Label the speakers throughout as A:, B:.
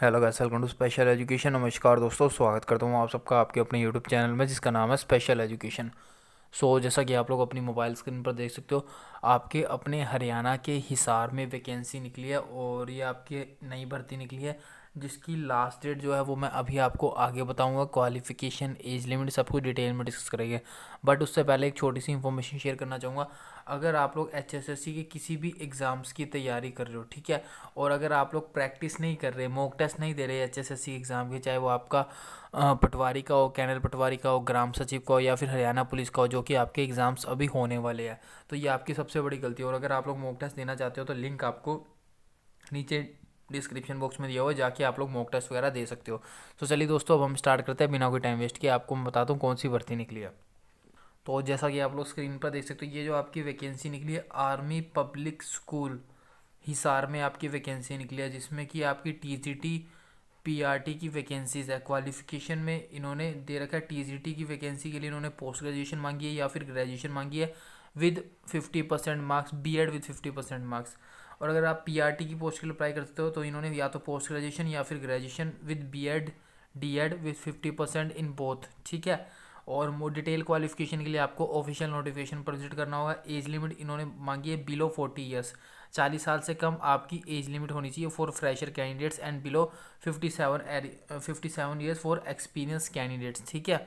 A: hello guys welcome to special education नमस्कार दोस्तों स्वागत करता हूँ आप सबका आपके अपने यूट्यूब चैनल में जिसका नाम है स्पेशल एजुकेशन सो जैसा कि आप लोग अपनी मोबाइल स्क्रीन पर देख सकते हो आपके अपने हरियाणा के हिसार में वैकेंसी निकली है और ये आपके नई भर्ती निकली है जिसकी लास्ट डेट जो है वो मैं अभी आपको आगे बताऊंगा क्वालिफिकेशन एज लिमिट सब कुछ डिटेल में डिस्कस करेंगे बट उससे पहले एक छोटी सी इन्फॉर्मेशन शेयर करना चाहूँगा अगर आप लोग एच एस एस सी के किसी भी एग्ज़ाम्स की तैयारी कर रहे हो ठीक है और अगर आप लोग प्रैक्टिस नहीं कर रहे मॉक टेस्ट नहीं दे रहे H S S C exam के चाहे वो आपका पटवारी का हो कैनल पटवारी का हो ग्राम सचिव का हो या फिर हरियाणा पुलिस का हो जो कि आपके एग्ज़ाम्स अभी होने वाले हैं तो ये आपकी सबसे बड़ी गलती है और अगर आप लोग मॉक टेस्ट देना चाहते हो तो लिंक आपको नीचे डिस्क्रिप्शन बॉक्स में दिया हुआ है जाके आप लोग मॉक टेस्ट वगैरह दे सकते हो तो चलिए दोस्तों अब हम स्टार्ट करते हैं बिना कोई टाइम वेस्ट किए आपको मैं बताता हूँ कौन सी भर्ती निकली है तो जैसा कि आप लोग स्क्रीन पर देख सकते हो ये जो आपकी वैकेंसी निकली है आर्मी पब्लिक स्कूल हिसार में आपकी वैकेंसी निकली है जिसमें कि आपकी T T P R T की वैकेंसीज़ है क्वालिफिकेशन में इन्होंने दे रखा है टी टी की वैकेंसी के लिए इन्होंने पोस्ट ग्रेजुएशन मांगी है या फिर ग्रेजुएशन मांगी है with fifty percent marks B Ed with fifty percent marks और अगर आप पीआरटी की पोस्ट के लिए अप्लाई करते हो तो इन्होंने या तो पोस्ट ग्रेजुएशन या फिर graduation with B Ed D Ed with fifty percent in both ठीक है और डिटेल क्वालिफिकेशन के लिए आपको ऑफिशियल नोटिफिकेशन पर विजिट करना होगा एज लिमिट इन्होंने मांगी है बिलो फोर्टी ईयर्स चालीस साल से कम आपकी एज लिमिट होनी चाहिए for fresher candidates and below fifty seven fifty seven years for experience candidates ठीक है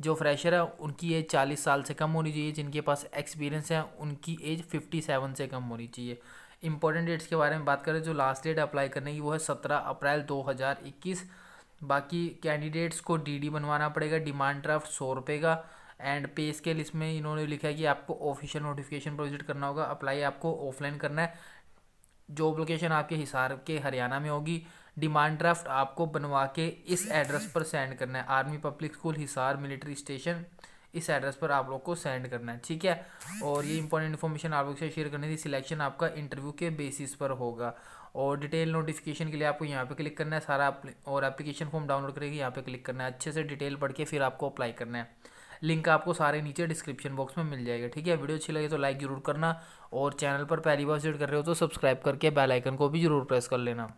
A: जो फ्रेशर है उनकी एज चालीस साल से कम होनी चाहिए जिनके पास एक्सपीरियंस है उनकी एज फिफ्टी सेवन से कम होनी चाहिए इंपॉर्टेंट डेट्स के बारे में बात करें जो लास्ट डेट अप्लाई करने की वो है सत्रह अप्रैल दो हज़ार इक्कीस बाकी कैंडिडेट्स को डीडी बनवाना पड़ेगा डिमांड ड्राफ्ट सौ रुपये का एंड पे स्केल इसमें इन्होंने लिखा है कि आपको ऑफिशियल नोटिफिकेशन पर विजिट करना होगा अप्लाई आपको ऑफलाइन करना है जॉब लोकेशन आपके हिसार के हरियाणा में होगी डिमांड ड्राफ्ट आपको बनवा के इस एड्रेस पर सेंड करना है army public school Hisar military station इस एड्रेस पर आप लोग को सेंड करना है ठीक है और ये इंपॉर्टेंट इन्फॉर्मेशन आप लोग से शेयर करनी थी सिलेक्शन आपका इंटरव्यू के बेसिस पर होगा और डिटेल नोटिफिकेशन के लिए आपको यहाँ पे क्लिक करना है सारा और एप्लीकेशन फॉर्म डाउनलोड करेगी यहाँ पे क्लिक करना है अच्छे से डिटेल पढ़ के फिर आपको अप्लाई करना है लिंक आपको सारे नीचे डिस्क्रिप्शन बॉक्स में मिल जाएगा ठीक है वीडियो अच्छी लगे तो लाइक ज़रूर करना और चैनल पर पहली बार विजिट कर रहे हो तो सब्सक्राइब करके बेल आइकन को भी ज़रूर प्रेस कर लेना